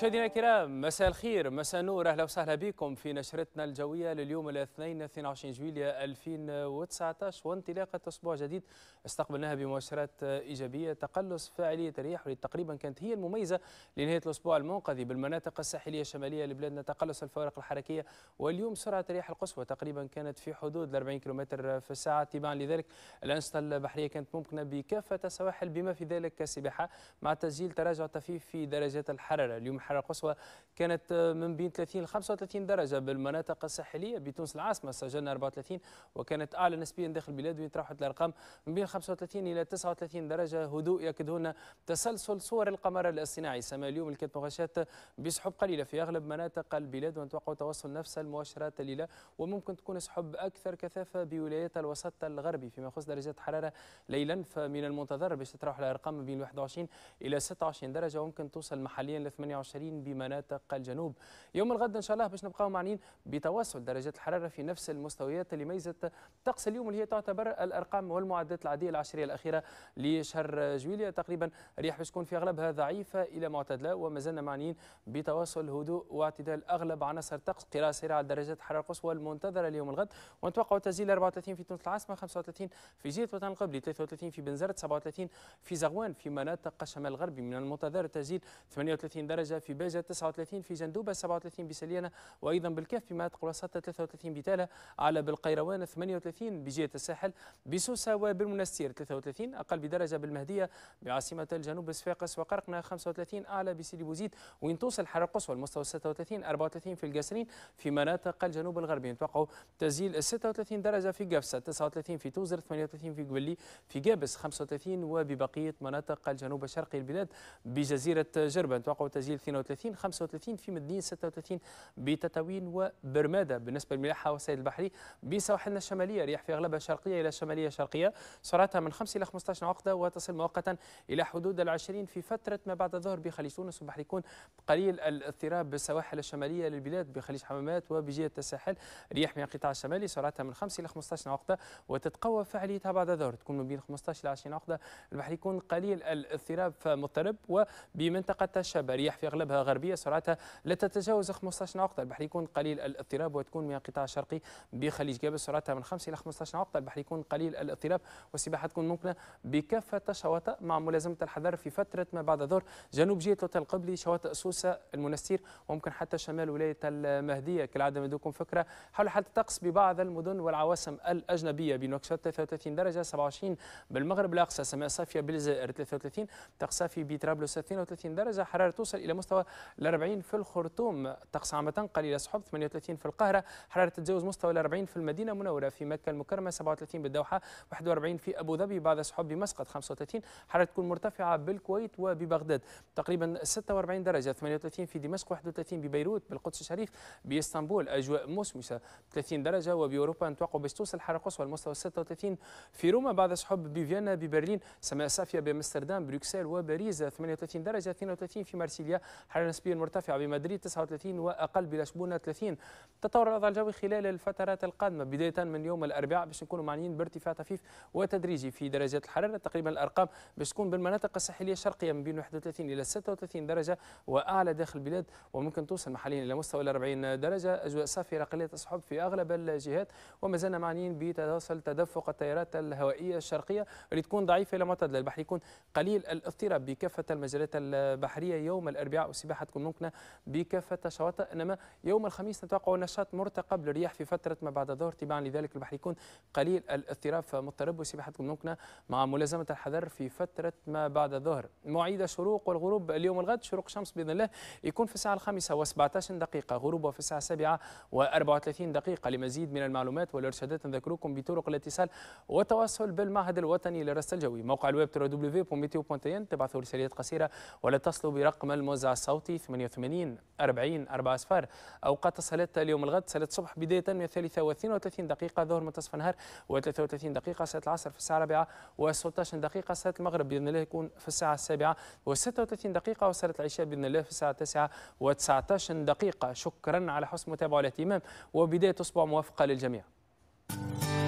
مشاهدينا الكرام مساء الخير مساء النور اهلا وسهلا بكم في نشرتنا الجويه لليوم الاثنين 22 جويليا 2019 وانطلاقه اسبوع جديد استقبلناها بمؤشرات ايجابيه تقلص فاعليه الرياح واللي تقريبا كانت هي المميزه لنهايه الاسبوع المنقذي بالمناطق الساحليه الشماليه لبلادنا تقلص الفوارق الحركيه واليوم سرعه الرياح القصوى تقريبا كانت في حدود 40 كم في الساعه تباعا لذلك الانشطه البحريه كانت ممكنه بكافه السواحل بما في ذلك السباحه مع تسجيل تراجع طفيف في درجات الحراره اليوم الحرارة القصوى كانت من بين 30 ل 35 درجة بالمناطق الساحلية بتونس العاصمة سجلنا 34 وكانت أعلى نسبيا داخل البلاد وين تراوحت الأرقام من بين 35 إلى 39 درجة هدوء يكدهن تسلسل صور القمر الاصطناعي سما اليوم الكاد مغشات بسحب قليلة في أغلب مناطق البلاد ونتوقع توصل نفس المؤشرات الليلة وممكن تكون سحب أكثر كثافة بولايات الوسط الغربي فيما يخص درجات الحرارة ليلا فمن المنتظر باش تتراوح الأرقام بين 21 إلى 26 درجة وممكن توصل محليا ل 28 20 بمناطق الجنوب يوم الغد ان شاء الله باش نبقاو معنيين بتوسع درجات الحراره في نفس المستويات اللي ميزت طقس اليوم اللي هي تعتبر الارقام والمعدات العاديه العشريه الاخيره لشهر جويليا تقريبا رياح باش تكون في اغلبها ضعيفه الى معتدله وما زلنا معنيين بتواصل هدوء واعتدال اغلب عناصر الطقس قراءه سريعه على درجات الحراره القصوى المنتظره ليوم الغد ونتوقع تسجيل 34 في تونس العاصمه 35 في جيت وطن القبلي 33 في بنزرت 37 في زغوان في مناطق الشمال الغربي من المنتظر تسجيل 38 درجه في في باجة 39 في جندوبة 37 بسليانة وأيضا بالكهف في مناطق وسطة 33 بتالة على بالقيروان 38 بجهة الساحل بسوسة وبالمنستير 33 أقل بدرجة بالمهدية بعاصمة الجنوب صفاقس وقرقنا 35 أعلى بسيدي بوزيد وين توصل حرارة القصوى المستوى 36 34 في القاسرين في مناطق الجنوب الغربي نتوقعوا تسجيل 36 درجة في قفصة 39 في توزر 38 في قبلي في جابس 35 وببقية مناطق الجنوب الشرقي البلاد بجزيرة جربة نتوقعوا تسجيل 32 35 في مدنين 36 بتتاوين وبرماده بالنسبه للملاحة والسيد البحري بسواحلنا الشماليه رياح في اغلبها شرقيه الى شماليه شرقيه سرعتها من 5 الى 15 عقده وتصل مؤقتا الى حدود ال 20 في فتره ما بعد الظهر بخليج تونس والبحر يكون قليل الاضطراب بالسواحل الشماليه للبلاد بخليج حمامات وبجهه الساحل رياح من القطاع الشمالي سرعتها من 5 الى 15 عقده وتتقوى فعاليتها بعد الظهر تكون من بين 15 الى 20 عقده البحر يكون قليل الاضطراب فمضطرب وبمنطقه الشبه رياح في اغلبها اغلبها غربيه سرعتها لا تتجاوز 15 نقطه البحر يكون قليل الاضطراب وتكون من القطاع الشرقي بخليج جابل سرعتها من 5 الى 15 نقطه البحر يكون قليل الاضطراب والسباحه تكون ممكنه بكافه الشواطئ مع ملازمه الحذر في فتره ما بعد الظهر جنوب جهه لوتال القبلي شواطئ سوسه المنستير وممكن حتى شمال ولايه المهديه كالعاده مدوكم فكره حول حاله الطقس ببعض المدن والعواصم الاجنبيه بنقشه 33 درجه 27 بالمغرب الاقصى سماء صافيه بالجزائر 33 طقس صافي بطرابلس 32 درجه حراره توصل الى مستوى مستوى ال 40 في الخرطوم طقس عامة قليل سحب 38 في القاهرة حرارة تتجاوز مستوى ال 40 في المدينة المنورة في مكة المكرمة 37 بالدوحة 41 في أبو ظبي بعد سحب بمسقط 35 حرارة تكون مرتفعة بالكويت وببغداد تقريبا 46 درجة 38 في دمشق 31 ببيروت بالقدس الشريف باسطنبول أجواء مشمسة 30 درجة وبأوروبا نتوقع باش توصل حرارة قصوى لمستوى 36 في روما بعد سحب بفيينا ببرلين سماء صافية بامستردام بروكسل وباريس 38 درجة 32 في مارسيليا حرارة نسبية مرتفعة بمدريد 39 وأقل بلشبونة 30 تطور الوضع الجوي خلال الفترات القادمة بداية من يوم الأربعاء باش نكونوا معنيين بارتفاع طفيف وتدريجي في درجات الحرارة تقريبا الأرقام باش تكون بالمناطق الساحلية الشرقية من بين 31 إلى 36 درجة وأعلى داخل البلاد وممكن توصل محليا إلى مستوى ال 40 درجة أجواء صافرة قليلة السحب في أغلب الجهات وما زلنا معنيين بتواصل تدفق التيارات الهوائية الشرقية اللي تكون ضعيفة إلى معتدلة البحر يكون قليل الاضطراب بكافة المجالات البحرية يوم الأربعاء والسباحه تكون ممكنه بكافه الشواطئ انما يوم الخميس نتوقع نشاط مرتقب للرياح في فتره ما بعد الظهر تبعا لذلك البحر يكون قليل الاضطراب فمضطرب والسباحه تكون ممكنه مع ملازمه الحذر في فتره ما بعد الظهر مواعيد الشروق والغروب اليوم الغد شروق شمس باذن الله يكون في الساعه الخامسه و17 دقيقه غروبها في الساعه السابعه و34 دقيقه لمزيد من المعلومات والارشادات نذكركم بطرق الاتصال والتواصل بالمعهد الوطني للرصد الجوي موقع الويب www.meteo.in تبعثوا رسالات قصيره ولا تصلوا برقم الموزع الصوتي 88 40 4 أصفار اوقات الصلاه اليوم الغد صلاه الصبح بدايه من الثالثه و32 دقيقه ظهر منتصف النهار و33 دقيقه صلاه العصر في الساعه 4 و16 دقيقه صلاه المغرب باذن الله يكون في الساعه 7 و36 دقيقه وصلاه العشاء باذن الله في الساعه 9 و19 دقيقه شكرا على حسن المتابعه والاهتمام وبدايه اسبوع موفقة للجميع